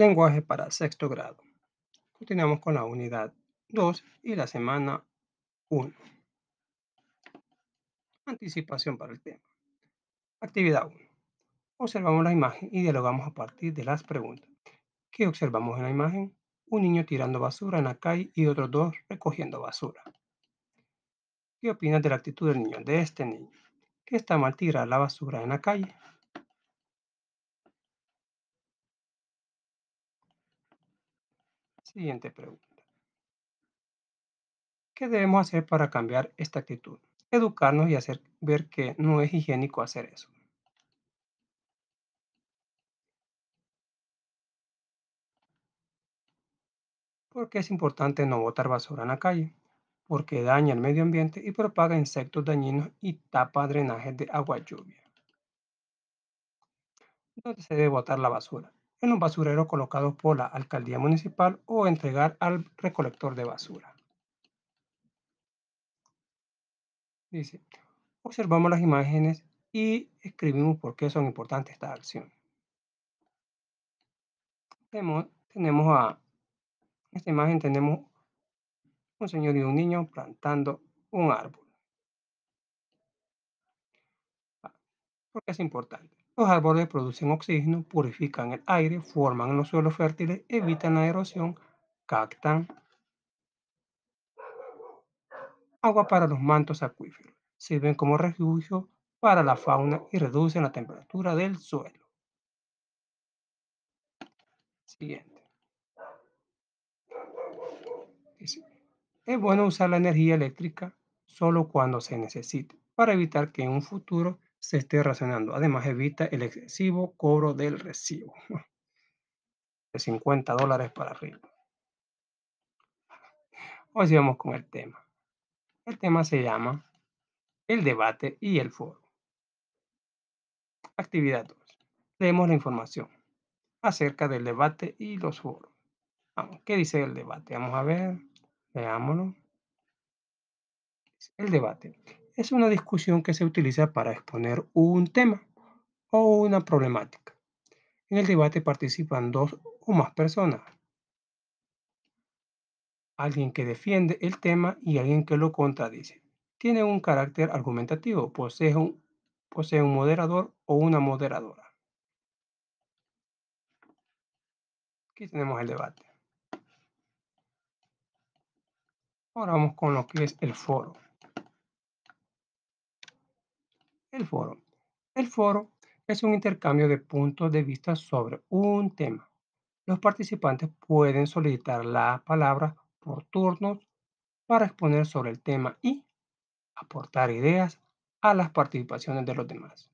Lenguaje para sexto grado. Continuamos con la unidad 2 y la semana 1. Anticipación para el tema. Actividad 1. Observamos la imagen y dialogamos a partir de las preguntas. ¿Qué observamos en la imagen? Un niño tirando basura en la calle y otros dos recogiendo basura. ¿Qué opinas de la actitud del niño, de este niño? ¿Qué está mal tirar la basura en la calle? Siguiente pregunta. ¿Qué debemos hacer para cambiar esta actitud? Educarnos y hacer ver que no es higiénico hacer eso. ¿Por qué es importante no botar basura en la calle? Porque daña el medio ambiente y propaga insectos dañinos y tapa drenajes de agua lluvia. ¿Dónde se debe botar la basura? en un basurero colocado por la alcaldía municipal o entregar al recolector de basura. Dice, observamos las imágenes y escribimos por qué son importantes estas acciones. Tenemos, a, esta imagen tenemos un señor y un niño plantando un árbol. Ah, ¿Por qué es importante? Los árboles producen oxígeno, purifican el aire, forman los suelos fértiles, evitan la erosión, captan agua para los mantos acuíferos, sirven como refugio para la fauna y reducen la temperatura del suelo. Siguiente. es bueno usar la energía eléctrica solo cuando se necesite para evitar que en un futuro se esté razonando. Además, evita el excesivo cobro del recibo de 50 dólares para arriba. Hoy vamos con el tema. El tema se llama el debate y el foro. Actividad 2. Leemos la información acerca del debate y los foros. ¿qué dice el debate? Vamos a ver, veámoslo. El debate es una discusión que se utiliza para exponer un tema o una problemática. En el debate participan dos o más personas. Alguien que defiende el tema y alguien que lo contradice. Tiene un carácter argumentativo, posee un, posee un moderador o una moderadora. Aquí tenemos el debate. Ahora vamos con lo que es el foro. El foro. El foro es un intercambio de puntos de vista sobre un tema. Los participantes pueden solicitar la palabra por turnos para exponer sobre el tema y aportar ideas a las participaciones de los demás.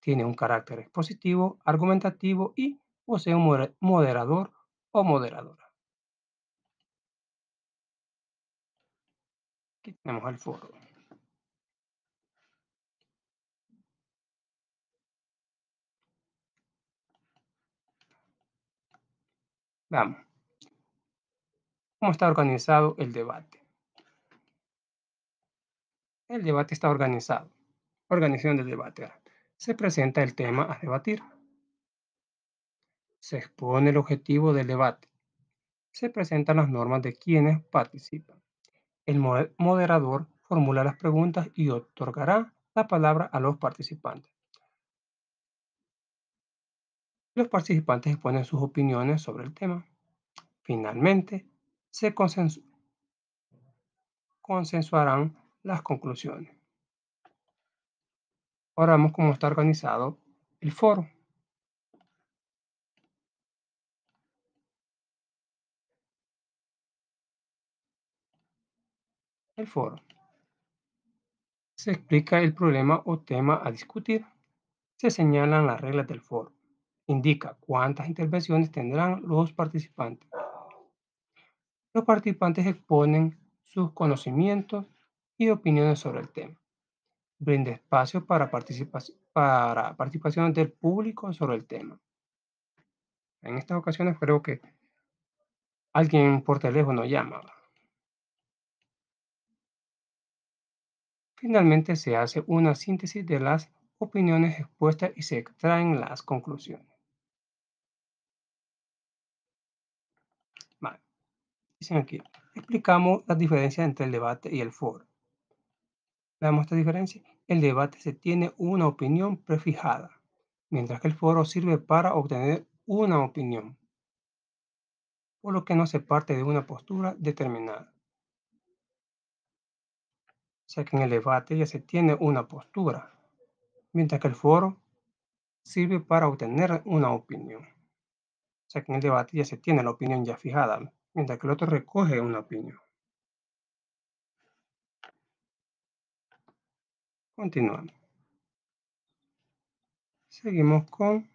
Tiene un carácter expositivo, argumentativo y posee un moderador o moderadora. Aquí tenemos el foro. Vamos. ¿Cómo está organizado el debate? El debate está organizado. Organización del debate. Se presenta el tema a debatir. Se expone el objetivo del debate. Se presentan las normas de quienes participan. El moderador formula las preguntas y otorgará la palabra a los participantes. Los participantes exponen sus opiniones sobre el tema. Finalmente, se consensuarán las conclusiones. Ahora vemos cómo está organizado el foro. El foro. Se explica el problema o tema a discutir. Se señalan las reglas del foro indica cuántas intervenciones tendrán los participantes. Los participantes exponen sus conocimientos y opiniones sobre el tema. Brinda espacio para, participaciones para participación del público sobre el tema. En estas ocasiones creo que alguien por teléfono llama. Finalmente se hace una síntesis de las opiniones expuestas y se extraen las conclusiones. Dicen aquí, explicamos las diferencias entre el debate y el foro. Veamos esta diferencia. El debate se tiene una opinión prefijada, mientras que el foro sirve para obtener una opinión, por lo que no se parte de una postura determinada. O sea que en el debate ya se tiene una postura, mientras que el foro sirve para obtener una opinión. O sea que en el debate ya se tiene la opinión ya fijada mientras que el otro recoge una opinión. Continuamos. Seguimos con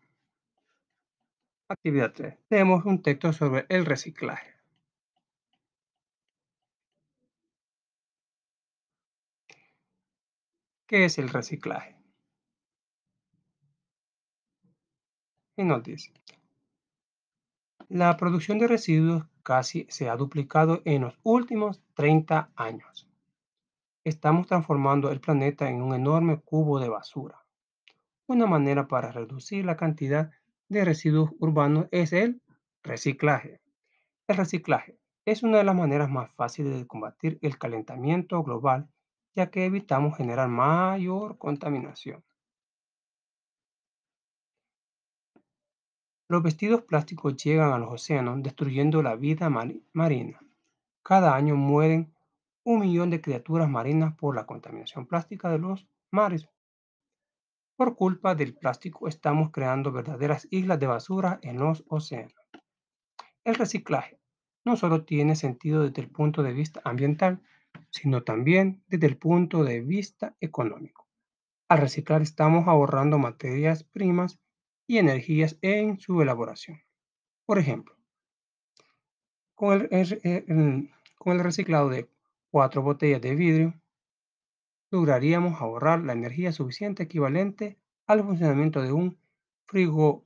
actividad 3. Tenemos un texto sobre el reciclaje. ¿Qué es el reciclaje? Y nos dice, la producción de residuos casi se ha duplicado en los últimos 30 años. Estamos transformando el planeta en un enorme cubo de basura. Una manera para reducir la cantidad de residuos urbanos es el reciclaje. El reciclaje es una de las maneras más fáciles de combatir el calentamiento global, ya que evitamos generar mayor contaminación. Los vestidos plásticos llegan a los océanos destruyendo la vida marina. Cada año mueren un millón de criaturas marinas por la contaminación plástica de los mares. Por culpa del plástico estamos creando verdaderas islas de basura en los océanos. El reciclaje no solo tiene sentido desde el punto de vista ambiental, sino también desde el punto de vista económico. Al reciclar estamos ahorrando materias primas y energías en su elaboración. Por ejemplo, con eh, el, con el reciclado de cuatro botellas de vidrio, lograríamos ahorrar la energía suficiente equivalente al funcionamiento de un frigorífico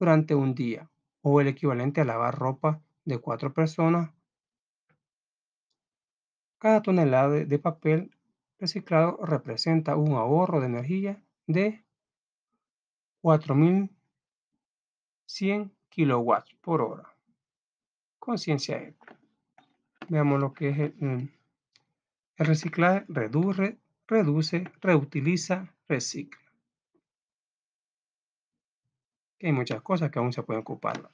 durante un día o el equivalente a lavar ropa de cuatro personas. Cada tonelada de papel reciclado representa un ahorro de energía de 4100 kilowatts por hora. Conciencia eco. Veamos lo que es el, mm, el reciclaje. Reduce, reduce, reutiliza, recicla. Hay muchas cosas que aún se pueden ocupar.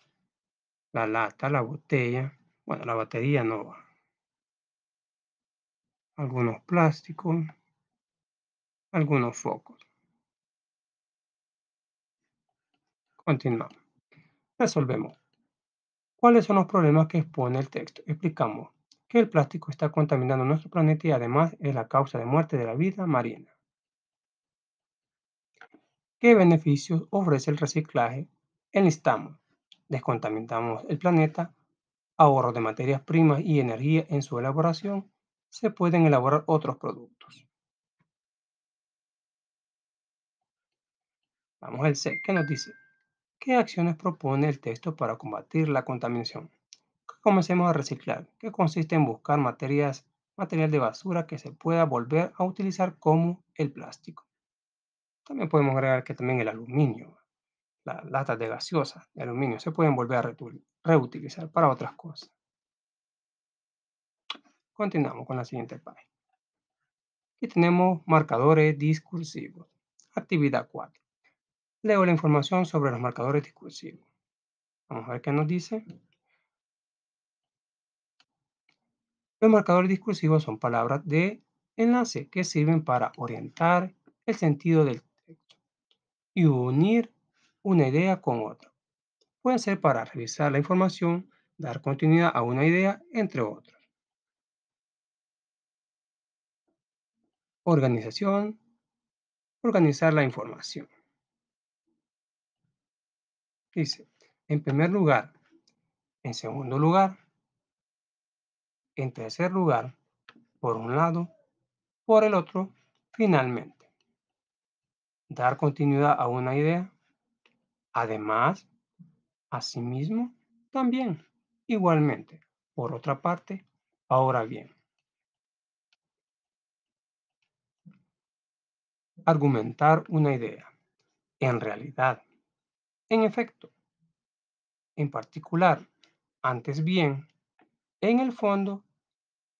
La lata, la botella. Bueno, la batería no va. Algunos plásticos. Algunos focos. Continuamos. Resolvemos. ¿Cuáles son los problemas que expone el texto? Explicamos que el plástico está contaminando nuestro planeta y además es la causa de muerte de la vida marina. ¿Qué beneficios ofrece el reciclaje? Enlistamos. Descontaminamos el planeta, ahorro de materias primas y energía en su elaboración, se pueden elaborar otros productos. Vamos al C, ¿Qué nos dice, ¿Qué acciones propone el texto para combatir la contaminación? comencemos a reciclar, que consiste en buscar materias, material de basura que se pueda volver a utilizar como el plástico. También podemos agregar que también el aluminio, las latas de gaseosa de aluminio se pueden volver a reutilizar para otras cosas. Continuamos con la siguiente página. Aquí tenemos marcadores discursivos. Actividad 4. Leo la información sobre los marcadores discursivos. Vamos a ver qué nos dice. Los marcadores discursivos son palabras de enlace que sirven para orientar el sentido del texto y unir una idea con otra. Pueden ser para revisar la información, dar continuidad a una idea, entre otros. Organización. Organizar la información. Dice, en primer lugar, en segundo lugar, en tercer lugar, por un lado, por el otro, finalmente. Dar continuidad a una idea. Además, a sí mismo, también, igualmente. Por otra parte, ahora bien. Argumentar una idea. En realidad, en efecto, en particular, antes bien, en el fondo,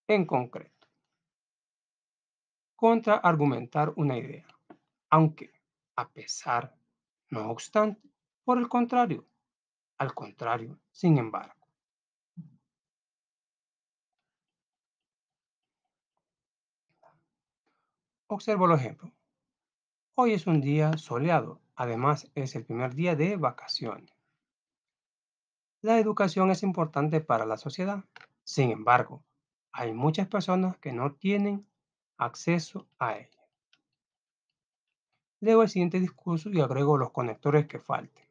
en concreto. Contra argumentar una idea, aunque, a pesar, no obstante, por el contrario, al contrario, sin embargo. Observo el ejemplo. Hoy es un día soleado Además, es el primer día de vacaciones. La educación es importante para la sociedad. Sin embargo, hay muchas personas que no tienen acceso a ella. Leo el siguiente discurso y agrego los conectores que falten.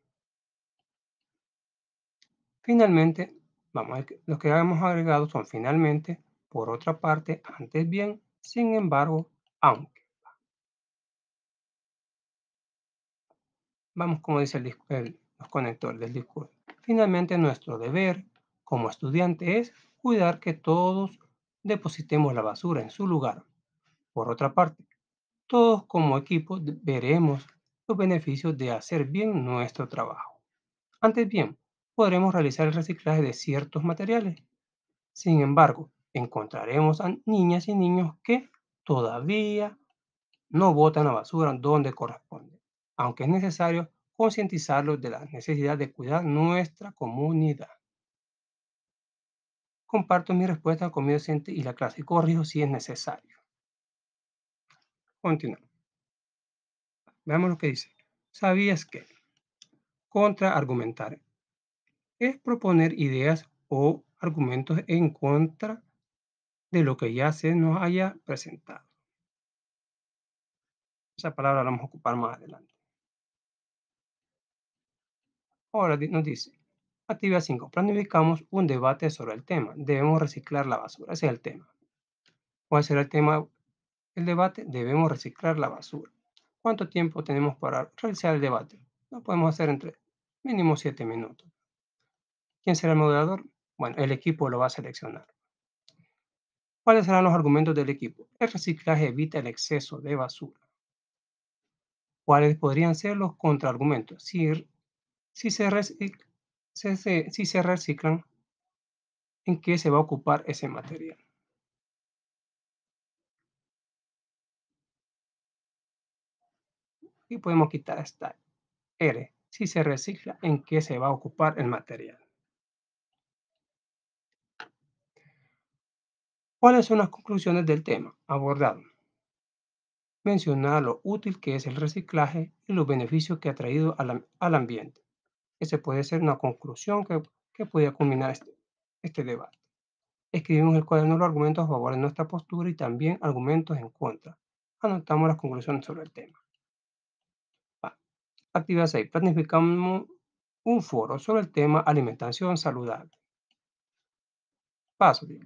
Finalmente, vamos a, los que hemos agregado son finalmente, por otra parte, antes bien, sin embargo, aunque. Vamos como dice el, disco, los conectores del disco. Finalmente, nuestro deber como estudiante es cuidar que todos depositemos la basura en su lugar. Por otra parte, todos como equipo veremos los beneficios de hacer bien nuestro trabajo. Antes bien, podremos realizar el reciclaje de ciertos materiales. Sin embargo, encontraremos a niñas y niños que todavía no botan la basura donde corresponde aunque es necesario concientizarlos de la necesidad de cuidar nuestra comunidad. Comparto mi respuesta con mi docente y la clase y corrijo si es necesario. Continuamos. Veamos lo que dice. ¿Sabías que? Contraargumentar. Es proponer ideas o argumentos en contra de lo que ya se nos haya presentado. Esa palabra la vamos a ocupar más adelante. Ahora nos dice, activa 5, planificamos un debate sobre el tema. Debemos reciclar la basura. Ese es el tema. ¿Cuál será el tema del debate? Debemos reciclar la basura. ¿Cuánto tiempo tenemos para realizar el debate? Lo podemos hacer entre mínimo 7 minutos. ¿Quién será el moderador? Bueno, el equipo lo va a seleccionar. ¿Cuáles serán los argumentos del equipo? El reciclaje evita el exceso de basura. ¿Cuáles podrían ser los contraargumentos? Si si se, reciclan, ¿en qué se va a ocupar ese material? Y podemos quitar esta R. Si se recicla, ¿en qué se va a ocupar el material? ¿Cuáles son las conclusiones del tema abordado? Mencionar lo útil que es el reciclaje y los beneficios que ha traído al ambiente se puede ser una conclusión que, que pudiera culminar este, este debate. Escribimos en el cuaderno los argumentos a favor de nuestra postura y también argumentos en contra. Anotamos las conclusiones sobre el tema. Actividad 6. Planificamos un foro sobre el tema alimentación saludable. Paso 10.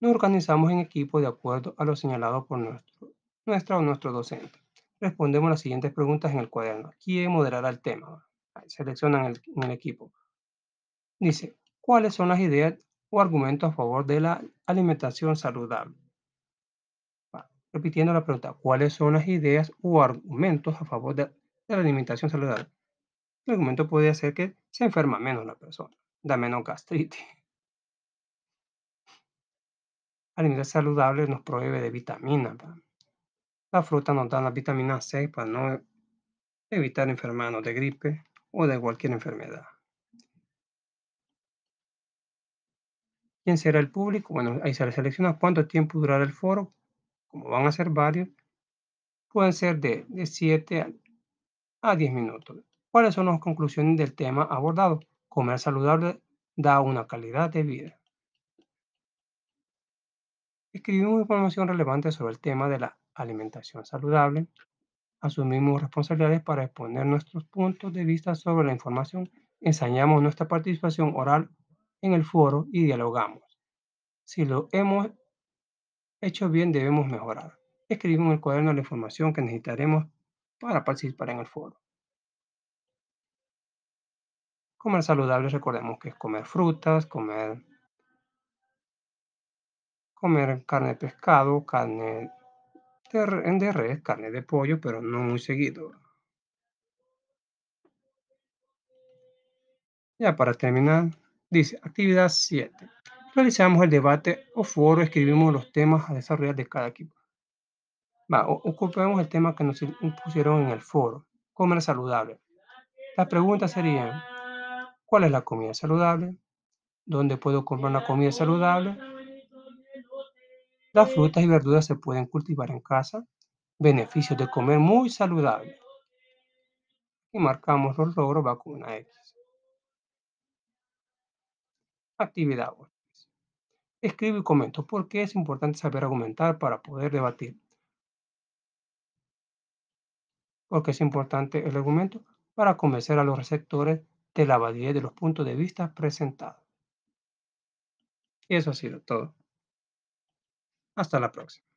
Nos organizamos en equipo de acuerdo a lo señalado por nuestro, nuestra o nuestro docente. Respondemos las siguientes preguntas en el cuaderno. ¿Quién moderará el tema? seleccionan en el equipo. Dice, ¿cuáles son las ideas o argumentos a favor de la alimentación saludable? repitiendo la pregunta, ¿cuáles son las ideas o argumentos a favor de, la alimentación saludable? El argumento puede ser que se enferma menos la persona, da menos gastritis. Alimentación saludable nos provee de vitaminas. La fruta nos da la vitamina C para no evitar enfermarnos de gripe o de cualquier enfermedad. ¿Quién será el público? Bueno, ahí se selecciona cuánto tiempo durará el foro. Como van a ser varios, pueden ser de, de 7 a 10 minutos. ¿Cuáles son las conclusiones del tema abordado? Comer saludable da una calidad de vida. Escribimos información relevante sobre el tema de la alimentación saludable asumimos responsabilidades para exponer nuestros puntos de vista sobre la información, ensañamos nuestra participación oral en el foro y dialogamos. Si lo hemos hecho bien, debemos mejorar. Escribimos en el cuaderno la información que necesitaremos para participar en el foro. Comer saludable, recordemos que es comer frutas, comer, comer carne de pescado, carne en de res, carne de pollo, pero no muy seguido. Ya para terminar, dice actividad 7. Realizamos el debate o foro, escribimos los temas a desarrollar de cada equipo. Va, el tema que nos pusieron en el foro, comer saludable. La preguntas sería, ¿cuál es la comida saludable? ¿Dónde puedo comprar una comida saludable? Las frutas y verduras se pueden cultivar en casa. Beneficios de comer muy saludable. Y marcamos los logros, vacuna X. Actividad escribe Escribo y comento por qué es importante saber argumentar para poder debatir. Por qué es importante el argumento para convencer a los receptores de la validez de los puntos de vista presentados. Y eso ha sido todo. Hasta la próxima.